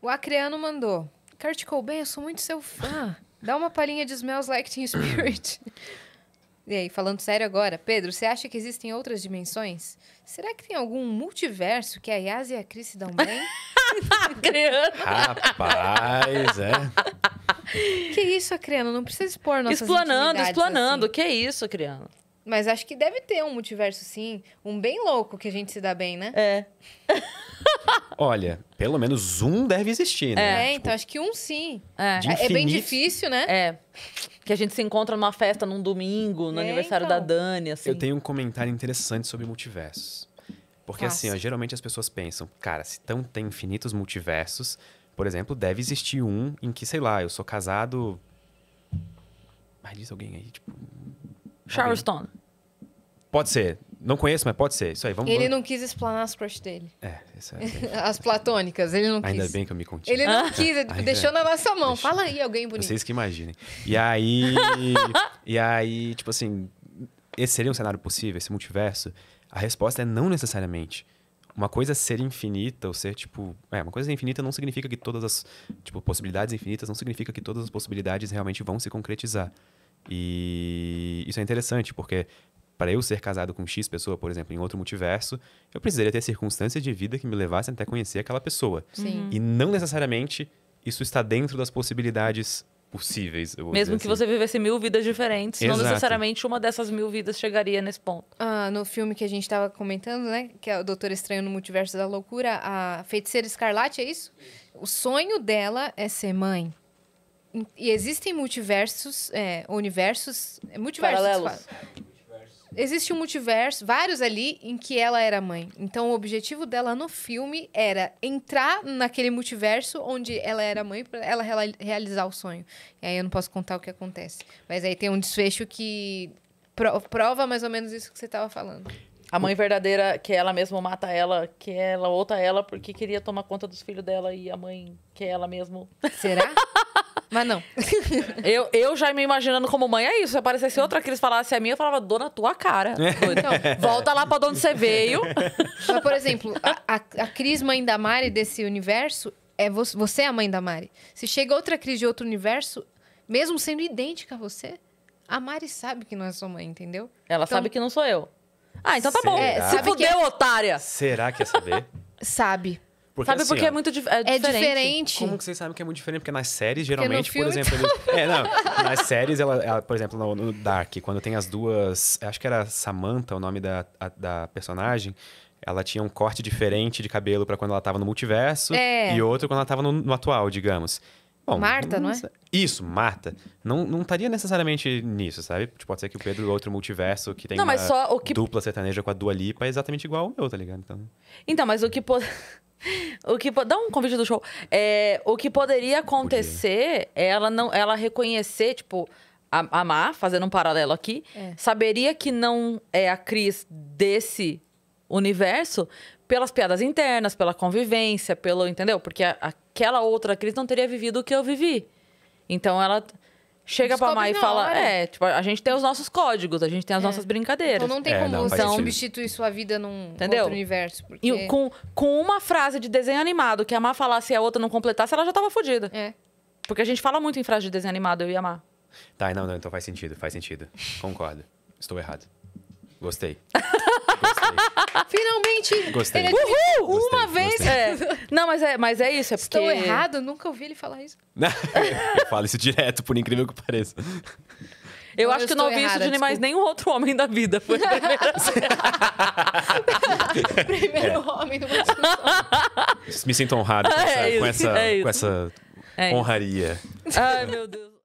O Acreano mandou. Kurt Cobain, eu sou muito seu fã. Dá uma palhinha de Smells Like Teen Spirit. e aí, falando sério agora, Pedro, você acha que existem outras dimensões? Será que tem algum multiverso que a Yas e a Cris se dão bem? Rapaz, é. Que isso, Acreano? Não precisa expor nossas Explanando, explanando. Assim. Que isso, Acreano? Mas acho que deve ter um multiverso, sim. Um bem louco que a gente se dá bem, né? É. Olha, pelo menos um deve existir, né? É, tipo, então acho que um sim. É. É, é bem difícil, né? É. Que a gente se encontra numa festa num domingo, no é, aniversário então. da Dani, assim. Eu tenho um comentário interessante sobre multiversos. Porque assim, ó, geralmente as pessoas pensam, cara, se tão tem infinitos multiversos, por exemplo, deve existir um em que, sei lá, eu sou casado. Mas diz alguém aí, tipo. Charleston. Pode ser. Não conheço, mas pode ser. Isso aí, vamos Ele vamos... não quis explanar as crush dele. É, isso é aí. as platônicas, ele não quis. Ainda bem que eu me contive. Ele não ah. quis, tipo, Ainda... deixou na nossa mão. Deixa... Fala aí, alguém bonito. Vocês que imaginem. E aí. e aí, tipo assim, esse seria um cenário possível, esse multiverso? A resposta é não necessariamente. Uma coisa é ser infinita, ou ser, tipo. É, uma coisa infinita não significa que todas as. Tipo, possibilidades infinitas não significa que todas as possibilidades realmente vão se concretizar. E isso é interessante, porque para eu ser casado com X pessoa, por exemplo, em outro multiverso, eu precisaria ter circunstâncias de vida que me levassem até conhecer aquela pessoa. Sim. Uhum. E não necessariamente isso está dentro das possibilidades possíveis. Mesmo que assim. você vivesse mil vidas diferentes, Exato. não necessariamente uma dessas mil vidas chegaria nesse ponto. Ah, no filme que a gente estava comentando, né? Que é o Doutor Estranho no Multiverso da Loucura, a Feiticeira Escarlate, é isso? O sonho dela é ser mãe. E existem multiversos, é, universos, é, multiversos Paralelos. Existe um multiverso, vários ali, em que ela era mãe. Então, o objetivo dela no filme era entrar naquele multiverso onde ela era mãe para ela realizar o sonho. E aí eu não posso contar o que acontece. Mas aí tem um desfecho que prova mais ou menos isso que você estava falando. A mãe verdadeira, que ela mesma mata ela, que ela outra ela porque queria tomar conta dos filhos dela e a mãe que ela mesma Será? Mas não. eu, eu já me imaginando como mãe, é isso. Se aparecesse outra que eles falassem a minha, eu falava, dona, tua cara. É. Então, volta lá pra onde você veio. Mas, por exemplo, a, a, a Cris, mãe da Mari desse universo, é você, você é a mãe da Mari. Se chega outra Cris de outro universo, mesmo sendo idêntica a você, a Mari sabe que não é sua mãe, entendeu? Ela então, sabe que não sou eu. Ah, então tá Será? bom. É, Se fudeu, é... otária. Será que é saber? sabe. Porque, Sabe assim, porque é ó, é muito é diferente. É diferente. Como que vocês sabem que é muito diferente? Porque nas séries, geralmente, por exemplo. Então... É, não. Nas séries, ela, ela por exemplo, no, no, Dark, quando tem as duas. Acho que era Samantha o nome da, a, da personagem. Ela tinha um corte diferente de cabelo para quando ela tava no multiverso é. e outro quando ela tava no, no atual, digamos. Bom, Marta, não, não é? Isso, Marta. Não, não estaria necessariamente nisso, sabe? Tipo, pode ser que o Pedro é outro multiverso que tem não, mas só o que... dupla sertaneja com a Dua Lipa é exatamente igual ao meu, tá ligado? Então, então mas o que... Po... o que po... Dá um convite do show. É, o que poderia acontecer é ela, não, ela reconhecer, tipo... A, a Mar, fazendo um paralelo aqui, é. saberia que não é a Cris desse universo pelas piadas internas, pela convivência, pelo. Entendeu? Porque a, a aquela outra Cris não teria vivido o que eu vivi. Então ela chega Descobre pra Mai e fala: hora. É, tipo, a gente tem os nossos códigos, a gente tem as é. nossas brincadeiras. Então não tem é, como não, você então, substituir sua vida num entendeu? outro universo. Porque... E com, com uma frase de desenho animado que a Má falasse e a outra não completasse, ela já tava fodida. É. Porque a gente fala muito em frase de desenho animado, eu e a Má. Tá, não, não, então faz sentido, faz sentido. Concordo. Estou errado. Gostei. Finalmente! Gostei. Ele Uhul! Gostei, uma vez. Gostei. É. Não, mas é, mas é isso. É porque... Estou errado, nunca ouvi ele falar isso. eu falo isso direto, por incrível que pareça. Eu, eu acho que eu não ouvi isso de mais nenhum outro homem da vida. Foi primeiro, primeiro é. homem numa discussão. Me sinto honrado com é é essa, é isso, com essa, é com essa honraria. Ai, meu Deus.